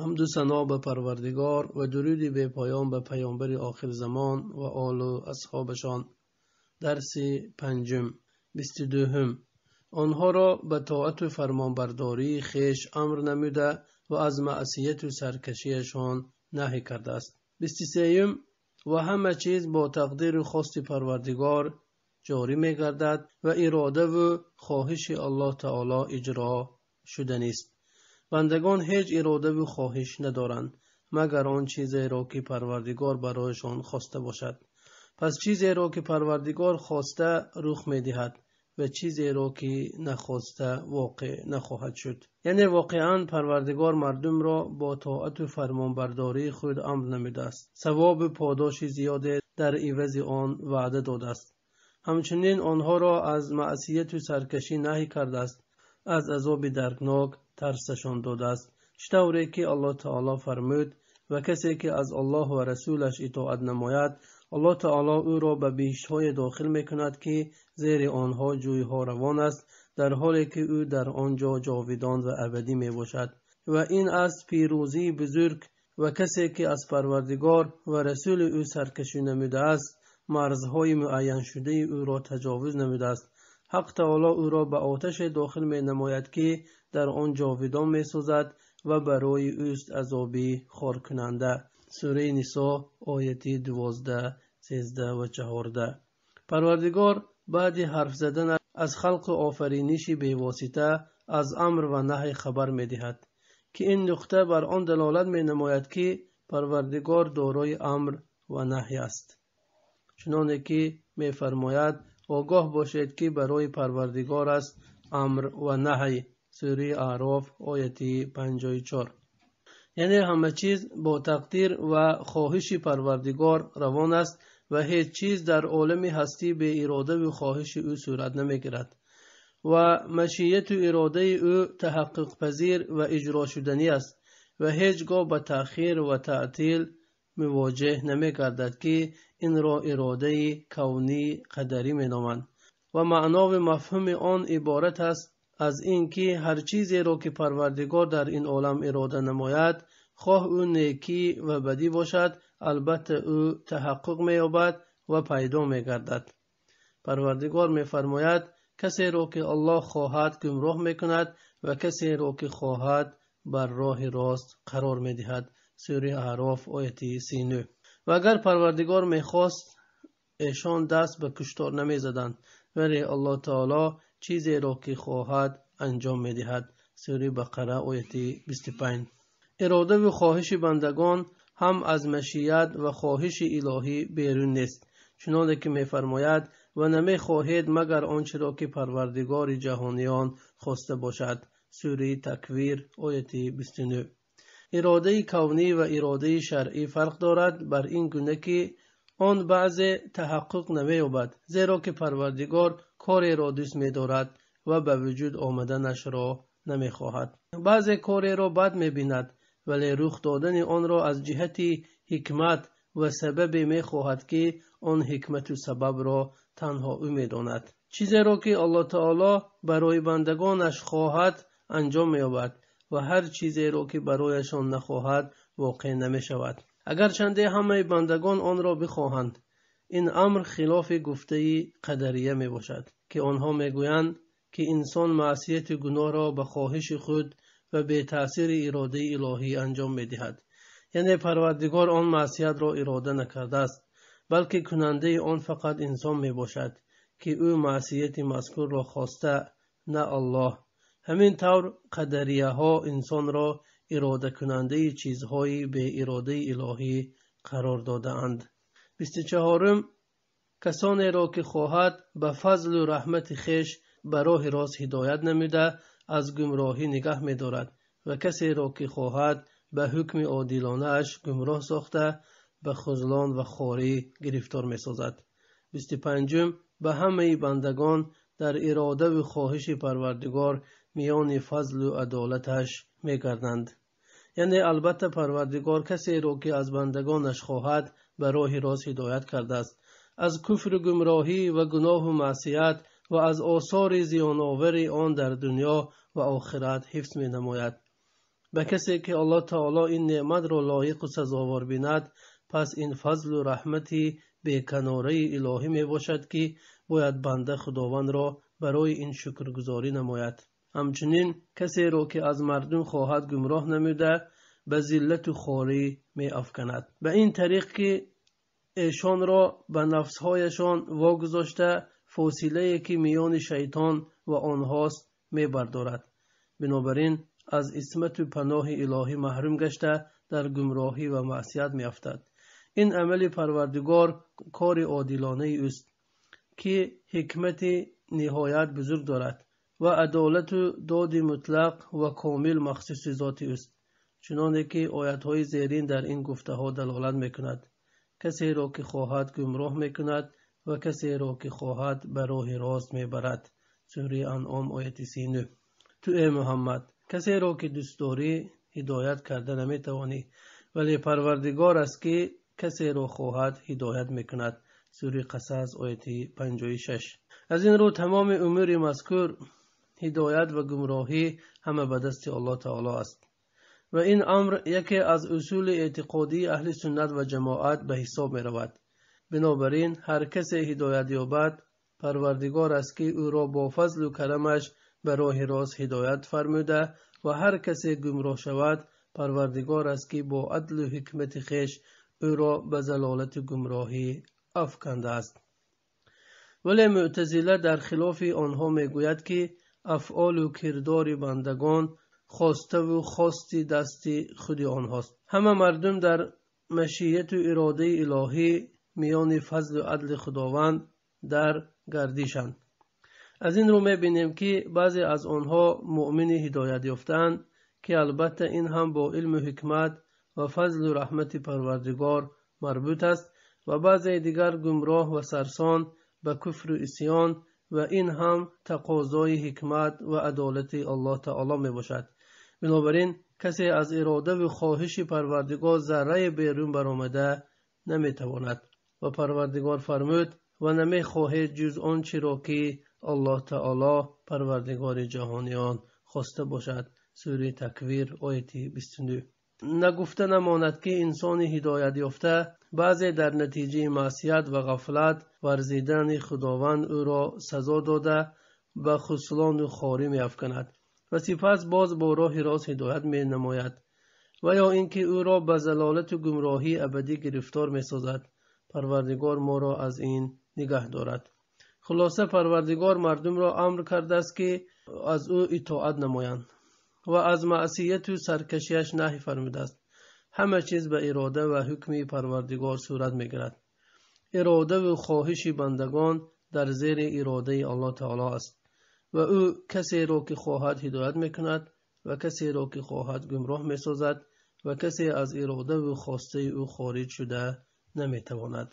حمد و سنا به پروردگار و درود به پایان به پیامبر آخر زمان و آل و اصحابشان درس پنجم بیست دوهم آنها را به طاعت و فرمانبرداری خیش امر نموده و از معصیت و سرکشیشان نهی کرده است بیست سیم و همه چیز با تقدیر و خواست پروردگار جاری می گردد و اراده و خواهش الله تعالی اجرا شده نیست бандагон ҳеҷ иродаву хоҳиш надоранд магар он чизеро ки парвардигор барояшон хоста бошад пас чизеро ки парвардигор хоста рух медиҳад ва чизеро ки нахоста воқеъ нахоҳад шуд яъне воқеан парвардигор мардумро бо тоату фармонбардории худ амр намудааст савобу подоши зиёде дар ивази он ваъда додааст ҳамчунин онҳоро аз маъсияту саркашӣ наҳӣ кардааст аз азоби даркнок тарсашон додааст чӣ тавре ки алло таоло фармуд ва касе ки аз аллоҳ ва расулаш итоат намояд алло таоло ӯро ба биҳиштҳое дохил мекунад ки зери онҳо ҷӯйҳо равон аст дар ҳоле ки ӯ дар он ҷо ҷовидон ва абадӣ мебошад ва ин аст пирӯзии бузург ва касе ки аз парвардигор ва расули ӯ саркашӣ намудааст марзҳои муайяншудаи ӯро таҷовуз намудааст ҳақ таоло ӯро ба оташе дохил менамояд ки дар он ҷовидон месозад ва барои ӯст азоби хоркунанда сураи нисо ояти дувозда сезда ва чаҳорда парвардигор баъди ҳарф задан аз халқи офариниши бевосита аз амр ва наҳй хабар медиҳад ки ин нуқта бар он далолат менамояд ки парвардигор дорои амр ва наҳй аст чуноне ки мефармояд огоҳ бошед ки барои парвардигор аст амр ва наҳй سوری اعراف پنجای 54 یعنی همه چیز با تقدیر و خواهش پروردگار روان است و هیچ چیز در عالم هستی به اراده و خواهش او صورت نمیگیرد و مشیت و اراده او تحقق پذیر و اجرا شدنی است و هیچگاه به تأخیر و تعطیل مواجه نمی گردد که این را اراده کونی قدری می نامند و معنا مفهوم آن عبارت است аз ин ки ҳар чизеро ки парвардигор дар ин олам ирода намояд хоҳ ӯ некӣ ва бадӣ бошад албатта ӯ таҳаққуқ меёбад ва пайдо мегардад парвардигор мефармояд касеро ки аллоҳ хоҳад гумроҳ мекунад ва касеро ки хоҳад бар роҳи рост қарор медиҳад сури аъроф ояти сину ва агар парвардигор мехост эшон даст ба куштор намезаданд вале аллоҳ таоло чизеро ки хоҳад анҷом медиҳад сури бақара ояти бистпан иродаву хоҳиши бандагон ҳам аз машият ва хоҳиши илоҳӣ берун нест чуноне ки мефармояд ва намехоҳед магар ончеро ки парвардигори ҷаҳониён хоста бошад сури таквир ояти бистну иродаи кавнӣ ва иродаи шаръӣ фарқ дорад бар ин гуна ки он баъзе таҳаққуқ намеёбад зеро ки парвардигор کاری را دوست می دارد و به وجود آمدنش را نمی خواهد. بعض کاری را بد می بیند ولی رخ دادن آن را از جهت حکمت و سبب می خواهد که آن حکمت و سبب را تنها او می داند. چیزی را که الله تعالی برای بندگانش خواهد انجام می آورد و هر چیزی را که برایشان نخواهد واقع نمی شود. اگر چنده همه بندگان آن را بخواهند ин амр хилофи гуфтаи қадария мебошад ки онҳо мегӯянд ки инсон маъсияти гуноҳро ба хоҳиши худ ва бетаъсири иродаи илоҳӣ анҷом медиҳад яъне парвардигор он маъсиятро ирода накардааст балки кунандаи он фақат инсон мебошад ки ӯ маъсияти мазкурро хоста на аллоҳ ҳамин тавр қадарияҳо инсонро иродакунандаи чизҳои беиродаи илоҳӣ қарор додаанд 24 касонеро ки хоҳад ба фазлу раҳмати хеш ба роҳи рост ҳидоят намуда аз гумроҳӣ нигаҳ медорад ва касеро ки хоҳад ба ҳукми одилонааш гумроҳ сохта ба хузлон ва хорӣ гирифтор месозад 25 ба ҳамаи бандагон дар иродаву хоҳиши парвардигор миёни фазлу адолаташ мегарданд яъне албатта парвардигор касеро ки аз бандагонаш хоҳад به راه راست هدایت کرده است از کفر و گمراهی و گناه و معصیت و از آثار زیانآور آن در دنیا و آخرت حفظ می نماید به کسی که الله تعالی این نعمت را لایق و سزاوار بیند پس این فضل و رحمتی به کناره الهی می باشد که باید بنده خداوند را برای این شکرگزاری نماید همچنین کسی را که از مردم خواهد گمراه نموده به ذلت و خاری می افکند به این طریق که ایشان را به نفسهایشان واگذاشته فاصله که میان شیطان و آنهاست می بردارد بنابراین از اسمت و پناه الهی محروم گشته در گمراهی و معصیت می افتد. این عمل پروردگار کار عادلانه است که حکمت نهایت بزرگ دارد و عدالت و داد مطلق و کامل مخصوص ذات است чуноне ки оятҳои зерин дар ин гуфтаҳо далолат мекунад касеро ки хоҳад гумроҳ мекунад ва касеро ки хоҳад ба роҳи рост мебарад сураи анъом ояти сину ту э муҳаммад касеро ки дӯстдорӣ ҳидоят карда наметавонӣ вале парвардигор аст ки касеро хоҳад ҳидоят мекунад сури қасас ояти панҷои шаш аз ин рӯ тамоми умури мазкур ҳидоят ва гумроҳӣ ҳама ба дасти аллоҳ таъоло аст و این امر یکی از اصول اعتقادی اهل سنت و جماعت به حساب می رود. بنابراین هر کس هدایت یابد پروردگار است که او را با فضل و کرمش به راه راست هدایت فرموده و هر کس گمراه شود پروردگار است که با عدل و حکمت خیش او را به زلالت گمراهی افکنده است. ولی معتزله در خلاف آنها می گوید که افعال و کردار بندگان хоставу хости дасти худи онҳост ҳама мардум дар машияту иродаи илоҳӣ миёни фазлу адли худованд дар гардишанд аз ин рӯ мебинем ки баъзе аз онҳо муъмини ҳидоят ёфтаанд ки албатта ин ҳам бо илму ҳикмат ва фазлу раҳмати парвардигор марбут аст ва баъзеи дигар гумроҳ ва сарсон ба куфру исьён ва ин ҳам тақозои ҳикмат ва адолати аллоҳ таъоло мебошад бинобар ин касе аз иродаву хоҳиши парвардигор зарраи берун баромада наметавонад ва парвардигор фармуд ва намехоҳед ҷуз он чиро ки аллоҳ таъоло парвардигори ҷаҳониён хоста бошад сури таквир ояти бистнӯ нагуфта намонад ки инсони ҳидоятёфта баъзе дар натиҷаи маъсият ва ғафлат варзидани худованд ӯро сазо дода ба хуслону хорӣ меафканад و سپس باز با راه راست هدایت می نماید و یا اینکه او را به زلالت و گمراهی ابدی گرفتار می سازد پروردگار ما را از این نگه دارد خلاصه پروردگار مردم را امر کرده است که از او اطاعت نمایند و از معصیت و سرکشیش نهی فرموده است همه چیز به اراده و حکم پروردگار صورت می گرد. اراده و خواهش بندگان در زیر اراده الله تعالی است ва ӯ касеро ки хоҳад ҳидоят мекунад ва касеро ки хоҳад гумроҳ месозад ва касе аз иродаву хостаи ӯ хориҷ шуда наметавонад